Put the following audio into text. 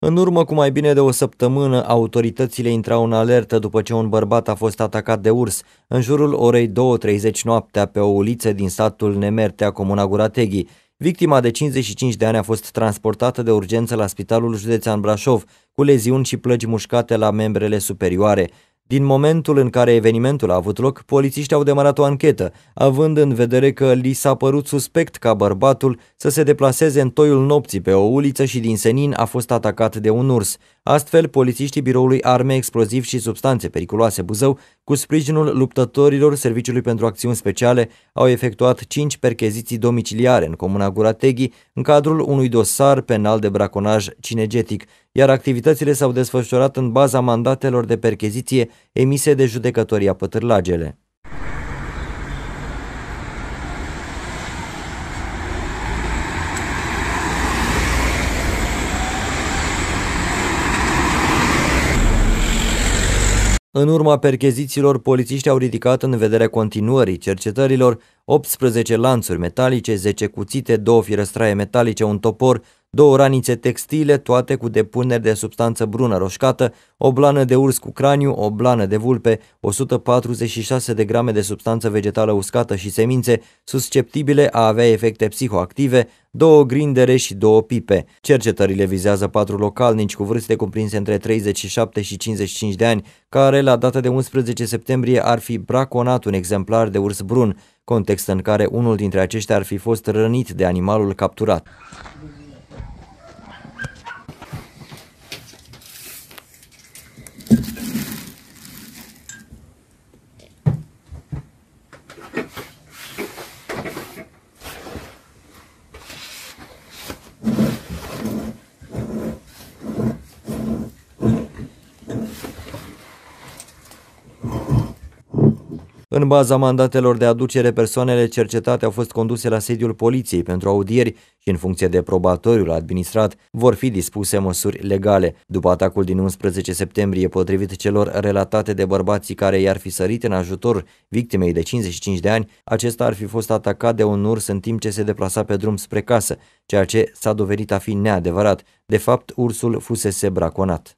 În urmă cu mai bine de o săptămână, autoritățile intrau în alertă după ce un bărbat a fost atacat de urs în jurul orei 2.30 noaptea pe o uliță din satul Nemertea, comuna Gurateghi. Victima de 55 de ani a fost transportată de urgență la Spitalul Județean Brașov, cu leziuni și plăgi mușcate la membrele superioare. Din momentul în care evenimentul a avut loc, polițiștii au demarat o anchetă, având în vedere că li s-a părut suspect ca bărbatul să se deplaseze în toiul nopții pe o uliță și din senin a fost atacat de un urs. Astfel, polițiștii Biroului Arme, Exploziv și Substanțe Periculoase Buzău, cu sprijinul luptătorilor Serviciului pentru Acțiuni Speciale, au efectuat 5 percheziții domiciliare în comuna Gurateghi, în cadrul unui dosar penal de braconaj cinegetic, iar activitățile s-au desfășurat în baza mandatelor de percheziție emise de judecătoria Pătârlagele. În urma perchezițiilor, polițiștii au ridicat în vederea continuării cercetărilor 18 lanțuri metalice, 10 cuțite, 2 firăstraie metalice, un topor, două ranițe textile, toate cu depuneri de substanță brună roșcată, o blană de urs cu craniu, o blană de vulpe, 146 de grame de substanță vegetală uscată și semințe susceptibile a avea efecte psihoactive, două grindere și două pipe. Cercetările vizează patru localnici cu vârste cuprinse între 37 și 55 de ani, care la data de 11 septembrie ar fi braconat un exemplar de urs brun context în care unul dintre aceștia ar fi fost rănit de animalul capturat. În baza mandatelor de aducere, persoanele cercetate au fost conduse la sediul poliției pentru audieri și, în funcție de probatoriul administrat, vor fi dispuse măsuri legale. După atacul din 11 septembrie, potrivit celor relatate de bărbații care i-ar fi sărit în ajutor victimei de 55 de ani, acesta ar fi fost atacat de un urs în timp ce se deplasa pe drum spre casă, ceea ce s-a dovedit a fi neadevărat. De fapt, ursul fusese braconat.